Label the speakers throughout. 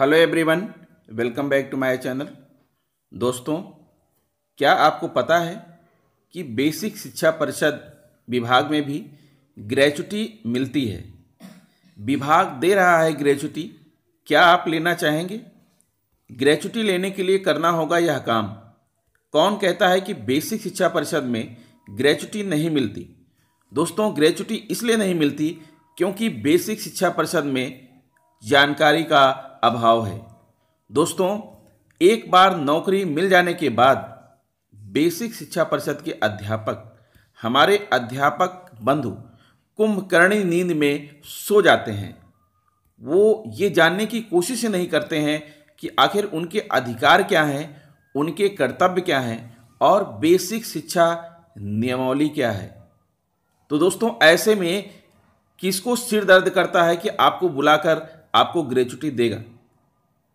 Speaker 1: hello everyone welcome back to my channel दोस्तों क्या आपको पता है कि बेसिक शिक्षा परिषद विभाग में भी ग्रेचुटी मिलती है विभाग दे रहा है ग्रेचुटी क्या आप लेना चाहेंगे ग्रेचुटी लेने के लिए करना होगा यह काम कौन कहता है कि बेसिक शिक्षा परिषद में ग्रेचुटी नहीं मिलती दोस्तों ग्रेचुटी इसलिए नहीं मिलती क्योंकि बेसिक शिक्षा परिषद में जानकारी का अभाव है दोस्तों एक बार नौकरी मिल जाने के बाद बेसिक शिक्षा परिषद के अध्यापक हमारे अध्यापक बंधु कुंभकर्णी नींद में सो जाते हैं वो ये जानने की कोशिश नहीं करते हैं कि आखिर उनके अधिकार क्या हैं उनके कर्तव्य क्या हैं और बेसिक शिक्षा नियमावली क्या है तो दोस्तों ऐसे में किसको सिर दर्द करता है कि आपको बुलाकर आपको ग्रेचुटी देगा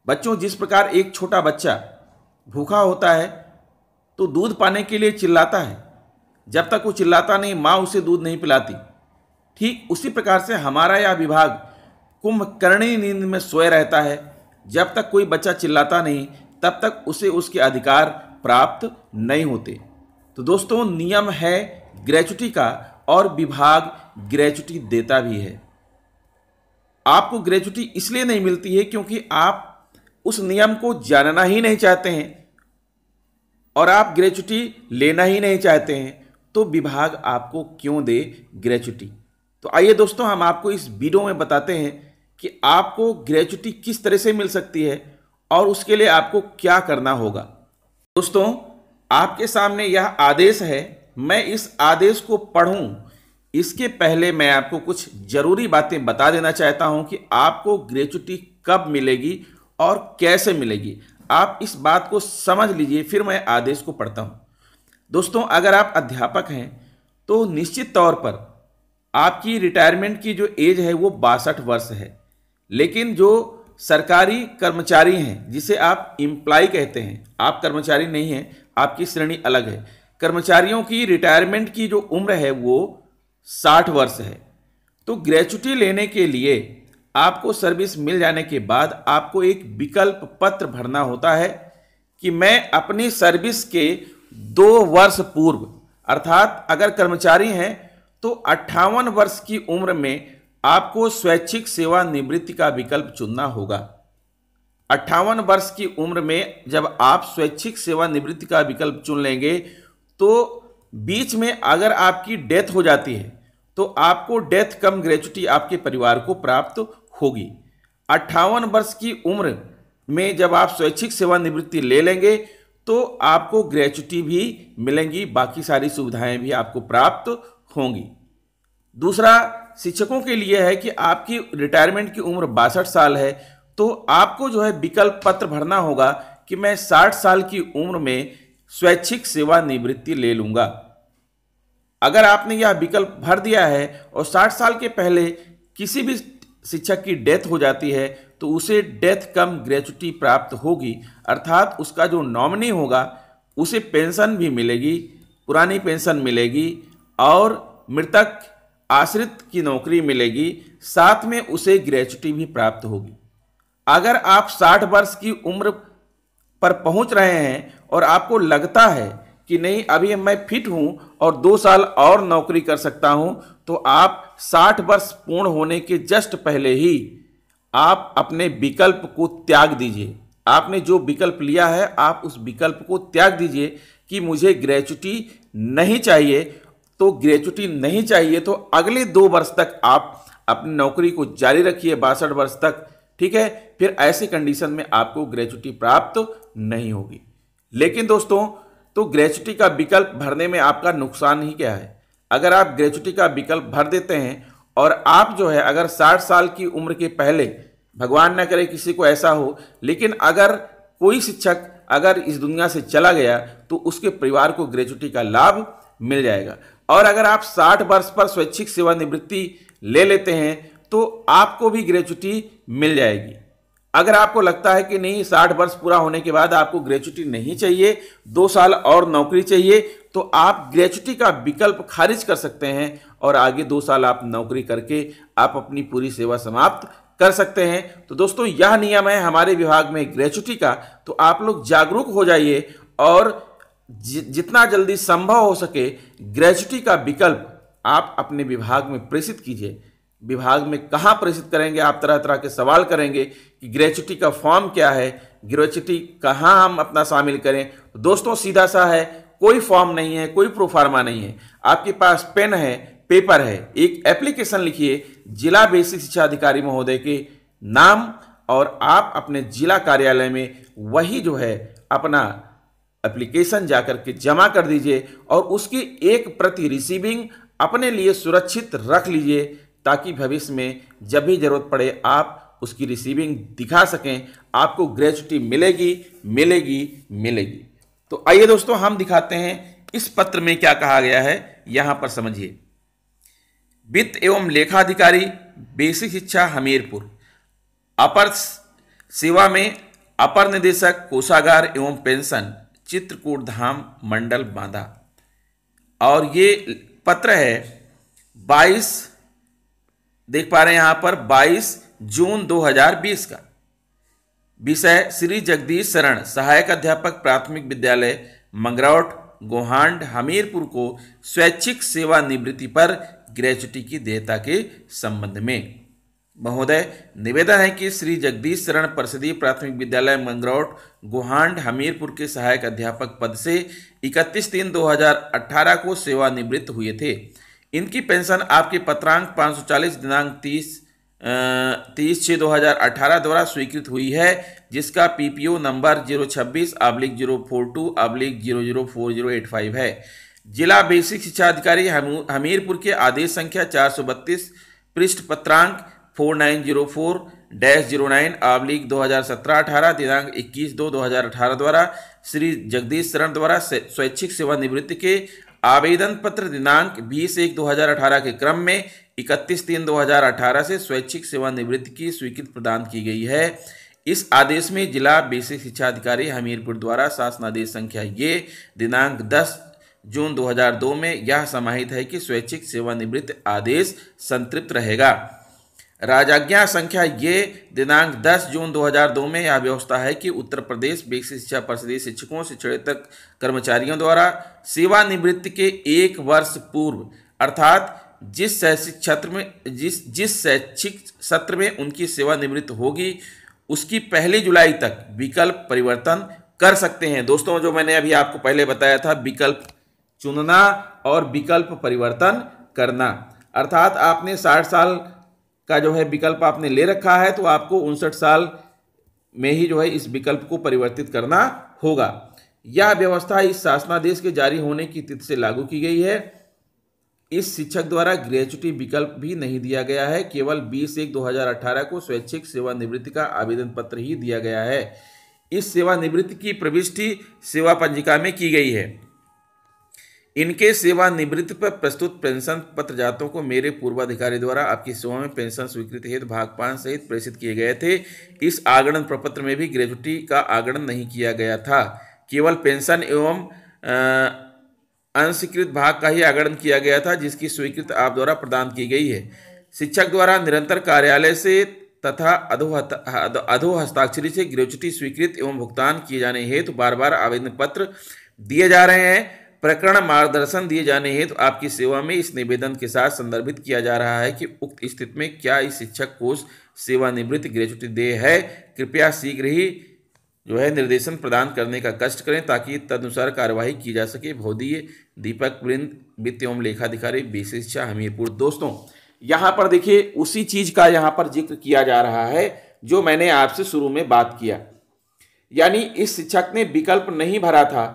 Speaker 1: बच्चों जिस प्रकार एक छोटा बच्चा भूखा होता है तो दूध पाने के लिए चिल्लाता है जब तक वो चिल्लाता नहीं माँ उसे दूध नहीं पिलाती ठीक उसी प्रकार से हमारा यह विभाग कुंभकर्णी नींद में सोए रहता है जब तक कोई बच्चा चिल्लाता नहीं तब तक उसे उसके अधिकार प्राप्त नहीं होते तो दोस्तों नियम है ग्रेचुटी का और विभाग ग्रेचुटी देता भी है आपको ग्रेचुटी इसलिए नहीं मिलती है क्योंकि आप उस नियम को जानना ही नहीं चाहते हैं और आप ग्रेचुटी लेना ही नहीं चाहते हैं तो विभाग आपको क्यों दे ग्रेचुटी तो आइए दोस्तों हम आपको इस वीडियो में बताते हैं कि आपको ग्रेचुटी किस तरह से मिल सकती है और उसके लिए आपको क्या करना होगा दोस्तों आपके सामने यह आदेश है मैं इस आदेश को पढ़ूं इसके पहले मैं आपको कुछ ज़रूरी बातें बता देना चाहता हूं कि आपको ग्रेचुटी कब मिलेगी और कैसे मिलेगी आप इस बात को समझ लीजिए फिर मैं आदेश को पढ़ता हूँ दोस्तों अगर आप अध्यापक हैं तो निश्चित तौर पर आपकी रिटायरमेंट की जो एज है वो बासठ वर्ष है लेकिन जो सरकारी कर्मचारी हैं जिसे आप इम्प्लाई कहते हैं आप कर्मचारी नहीं हैं आपकी श्रेणी अलग है कर्मचारियों की रिटायरमेंट की जो उम्र है वो साठ वर्ष है तो ग्रेचुटी लेने के लिए आपको सर्विस मिल जाने के बाद आपको एक विकल्प पत्र भरना होता है कि मैं अपनी सर्विस के दो वर्ष पूर्व अर्थात अगर कर्मचारी हैं तो अट्ठावन वर्ष की उम्र में आपको स्वैच्छिक सेवानिवृत्ति का विकल्प चुनना होगा अट्ठावन वर्ष की उम्र में जब आप स्वैच्छिक सेवानिवृत्ति का विकल्प चुन लेंगे तो बीच में अगर आपकी डेथ हो जाती है तो आपको डेथ कम ग्रेचुटी आपके परिवार को प्राप्त होगी अट्ठावन वर्ष की उम्र में जब आप स्वैच्छिक सेवानिवृत्ति ले लेंगे तो आपको ग्रेचुटी भी मिलेंगी बाकी सारी सुविधाएं भी आपको प्राप्त होंगी दूसरा शिक्षकों के लिए है कि आपकी रिटायरमेंट की उम्र बासठ साल है तो आपको जो है विकल्प पत्र भरना होगा कि मैं साठ साल की उम्र में स्वैच्छिक सेवानिवृत्ति ले लूँगा अगर आपने यह विकल्प भर दिया है और साठ साल के पहले किसी भी शिक्षक की डेथ हो जाती है तो उसे डेथ कम ग्रेचुटी प्राप्त होगी अर्थात उसका जो नॉमिनी होगा उसे पेंशन भी मिलेगी पुरानी पेंशन मिलेगी और मृतक आश्रित की नौकरी मिलेगी साथ में उसे ग्रेचुटी भी प्राप्त होगी अगर आप 60 वर्ष की उम्र पर पहुंच रहे हैं और आपको लगता है कि नहीं अभी मैं फिट हूं और दो साल और नौकरी कर सकता हूं तो आप साठ वर्ष पूर्ण होने के जस्ट पहले ही आप अपने विकल्प को त्याग दीजिए आपने जो विकल्प लिया है आप उस विकल्प को त्याग दीजिए कि मुझे ग्रेचुटी नहीं चाहिए तो ग्रेचुटी नहीं चाहिए तो अगले दो वर्ष तक आप अपनी नौकरी को जारी रखिए बासठ वर्ष तक ठीक है फिर ऐसी कंडीशन में आपको ग्रेचुटी प्राप्त तो नहीं होगी लेकिन दोस्तों तो ग्रेचुटी का विकल्प भरने में आपका नुकसान ही क्या है अगर आप ग्रेचुटी का विकल्प भर देते हैं और आप जो है अगर साठ साल की उम्र के पहले भगवान ना करे किसी को ऐसा हो लेकिन अगर कोई शिक्षक अगर इस दुनिया से चला गया तो उसके परिवार को ग्रेचुटी का लाभ मिल जाएगा और अगर आप 60 वर्ष पर स्वैच्छिक सेवानिवृत्ति ले लेते हैं तो आपको भी ग्रेचुटी मिल जाएगी अगर आपको लगता है कि नहीं साठ वर्ष पूरा होने के बाद आपको ग्रेचुटी नहीं चाहिए दो साल और नौकरी चाहिए तो आप ग्रेचुटी का विकल्प खारिज कर सकते हैं और आगे दो साल आप नौकरी करके आप अपनी पूरी सेवा समाप्त कर सकते हैं तो दोस्तों यह नियम है हमारे विभाग में ग्रेचुटी का तो आप लोग जागरूक हो जाइए और जितना जल्दी संभव हो सके ग्रेचुटी का विकल्प आप अपने विभाग में प्रेषित कीजिए विभाग में कहाँ प्रेषित करेंगे आप तरह तरह के सवाल करेंगे कि ग्रेचुटी का फॉर्म क्या है ग्रेचुटी कहाँ हम अपना शामिल करें दोस्तों सीधा सा है कोई फॉर्म नहीं है कोई प्रोफार्मा नहीं है आपके पास पेन है पेपर है एक एप्लीकेशन लिखिए जिला बेसिक शिक्षा अधिकारी महोदय के नाम और आप अपने जिला कार्यालय में वही जो है अपना एप्लीकेशन जा के जमा कर दीजिए और उसकी एक प्रति रिसीविंग अपने लिए सुरक्षित रख लीजिए ताकि भविष्य में जब भी ज़रूरत पड़े आप उसकी रिसीविंग दिखा सकें आपको ग्रेचुटी मिलेगी मिलेगी मिलेगी तो आइए दोस्तों हम दिखाते हैं इस पत्र में क्या कहा गया है यहां पर समझिए वित्त एवं लेखाधिकारी बेसिक शिक्षा हमीरपुर अपर सेवा में अपर निदेशक कोषागार एवं पेंशन चित्रकूट धाम मंडल बांदा और ये पत्र है 22 देख पा रहे हैं यहाँ पर 22 जून 2020 का विषय श्री जगदीश शरण सहायक अध्यापक प्राथमिक विद्यालय मंगरौट गोहांड हमीरपुर को स्वैच्छिक सेवा निवृत्ति पर ग्रेजुटी की देयता के संबंध में महोदय निवेदन है कि श्री जगदीश शरण प्रसिद्धि प्राथमिक विद्यालय मंगरौट गोहांड हमीरपुर के सहायक अध्यापक पद से 31 तीन 2018 को सेवानिवृत्त हुए थे इनकी पेंशन आपके पत्रांक 540 दिनांक 30 तीस छः दो हज़ार अठारह द्वारा स्वीकृत हुई है जिसका पीपीओ नंबर जीरो छब्बीस oblique zero four two oblique zero zero four zero eight five है जिला बेसिक शिक्षा अधिकारी हमीरपुर के आदेश संख्या चार सौ बत्तीस पृष्ठ पत्रांक four nine zero four dash zero nine oblique दो हज़ार सत्रह अठारह दिनांक इक्कीस दो दो हज़ार अठारह द्वारा श्री जगदीश शरण द्वारा स्वैच्छिक सेवानिवृत्ति के आवेदन पत्र दिनांक 20 एक 2018 के क्रम में 31 तीन 2018 से स्वैच्छिक सेवानिवृत्ति की स्वीकृति प्रदान की गई है इस आदेश में जिला बेसिक शिक्षा अधिकारी हमीरपुर द्वारा शासनादेश संख्या ये दिनांक 10 जून 2002 में यह समाहित है कि स्वैच्छिक सेवानिवृत्त आदेश संतृप्त रहेगा राजाज्ञा संख्या ये दिनांक 10 जून 2002 में यह व्यवस्था है कि उत्तर प्रदेश बेसिक शिक्षा परिषदीय शिक्षकों शिक्षणेतर कर्मचारियों द्वारा सेवानिवृत्ति के एक वर्ष पूर्व अर्थात जिस शैक्षिक क्षेत्र में जिस जिस शैक्षिक सत्र में उनकी सेवानिवृत्त होगी उसकी पहली जुलाई तक विकल्प परिवर्तन कर सकते हैं दोस्तों जो मैंने अभी आपको पहले बताया था विकल्प चुनना और विकल्प परिवर्तन करना अर्थात आपने साठ साल का जो है विकल्प आपने ले रखा है तो आपको उनसठ साल में ही जो है इस विकल्प को परिवर्तित करना होगा यह व्यवस्था इस शासनादेश के जारी होने की तिथि से लागू की गई है इस शिक्षक द्वारा ग्रेचुटी विकल्प भी नहीं दिया गया है केवल 20 एक 2018 को स्वैच्छिक सेवानिवृत्ति का आवेदन पत्र ही दिया गया है इस सेवानिवृत्ति की प्रविष्टि सेवा पंजिका में की गई है इनके सेवानिवृत्त पर प्रस्तुत पेंशन पत्र जातों को मेरे पूर्वाधिकारी द्वारा आपकी सेवा में पेंशन स्वीकृति हेतु भाग पाँच सहित प्रेषित किए गए थे इस आगणन प्रपत्र में भी ग्रेजुटी का आगणन नहीं किया गया था केवल पेंशन एवं अनस्वीकृत भाग का ही आगणन किया गया था जिसकी स्वीकृत आप द्वारा प्रदान की गई है शिक्षक द्वारा निरंतर कार्यालय से तथा अधो हस्ताक्षरी से ग्रेजुटी स्वीकृत एवं भुगतान किए जाने हेतु बार बार आवेदन पत्र दिए जा रहे हैं प्रकरण मार्गदर्शन दिए जाने हेतु तो आपकी सेवा में इस निवेदन के साथ संदर्भित किया जा रहा है कि उक्त स्थिति में क्या इस शिक्षक कोष सेवानिवृत्त ग्रेजुएटी दे है कृपया शीघ्र ही जो है निर्देशन प्रदान करने का कष्ट करें ताकि तदनुसार कार्यवाही की जा सके भौदीय दीपक वृंद वित्त एवं लेखाधिकारी विशिक्षा हमीरपुर दोस्तों यहाँ पर देखिए उसी चीज़ का यहाँ पर जिक्र किया जा रहा है जो मैंने आपसे शुरू में बात किया यानी इस शिक्षक ने विकल्प नहीं भरा था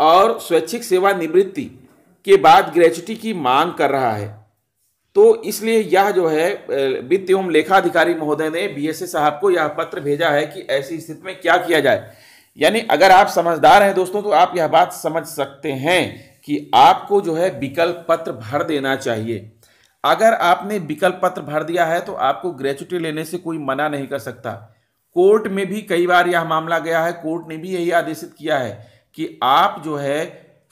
Speaker 1: और स्वैच्छिक सेवा निवृत्ति के बाद ग्रेचुटी की मांग कर रहा है तो इसलिए यह जो है वित्त एवं लेखाधिकारी महोदय ने बी साहब को यह पत्र भेजा है कि ऐसी स्थिति में क्या किया जाए यानी अगर आप समझदार हैं दोस्तों तो आप यह बात समझ सकते हैं कि आपको जो है विकल्प पत्र भर देना चाहिए अगर आपने विकल्प पत्र भर दिया है तो आपको ग्रेचुटी लेने से कोई मना नहीं कर सकता कोर्ट में भी कई बार यह मामला गया है कोर्ट ने भी यही आदेशित किया है कि आप जो है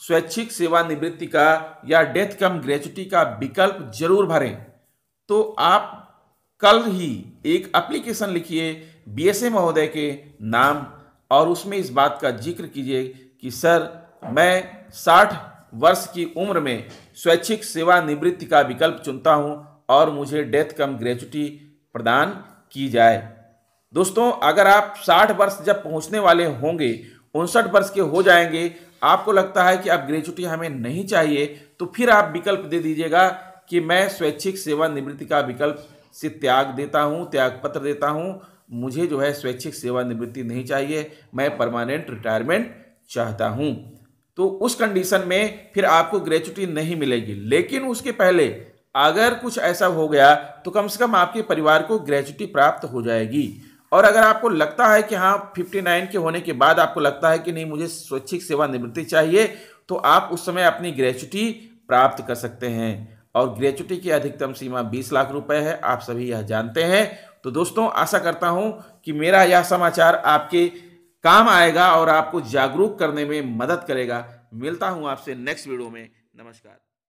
Speaker 1: स्वैच्छिक सेवानिवृत्ति का या डेथ कम ग्रेचुटी का विकल्प जरूर भरें तो आप कल ही एक एप्लीकेशन लिखिए बीएसए महोदय के नाम और उसमें इस बात का जिक्र कीजिए कि सर मैं 60 वर्ष की उम्र में स्वैच्छिक सेवानिवृत्ति का विकल्प चुनता हूं और मुझे डेथ कम ग्रेचुटी प्रदान की जाए दोस्तों अगर आप 60 वर्ष जब पहुंचने वाले होंगे उनसठ वर्ष के हो जाएंगे आपको लगता है कि अब ग्रेचुटी हमें नहीं चाहिए तो फिर आप विकल्प दे दीजिएगा कि मैं स्वैच्छिक सेवानिवृत्ति का विकल्प से त्याग देता हूँ त्याग पत्र देता हूँ मुझे जो है स्वैच्छिक सेवानिवृत्ति नहीं चाहिए मैं परमानेंट रिटायरमेंट चाहता हूँ तो उस कंडीशन में फिर आपको ग्रेचुटी नहीं मिलेगी लेकिन उसके पहले अगर कुछ ऐसा हो गया तो कम से कम आपके परिवार को ग्रेचुटी प्राप्त हो जाएगी और अगर आपको लगता है कि हाँ 59 के होने के बाद आपको लगता है कि नहीं मुझे स्वैच्छिक सेवानिवृत्ति चाहिए तो आप उस समय अपनी ग्रेचुटी प्राप्त कर सकते हैं और ग्रेचुटी की अधिकतम सीमा 20 लाख रुपए है आप सभी यह जानते हैं तो दोस्तों आशा करता हूँ कि मेरा यह समाचार आपके काम आएगा और आपको जागरूक करने में मदद करेगा मिलता हूँ आपसे नेक्स्ट वीडियो में नमस्कार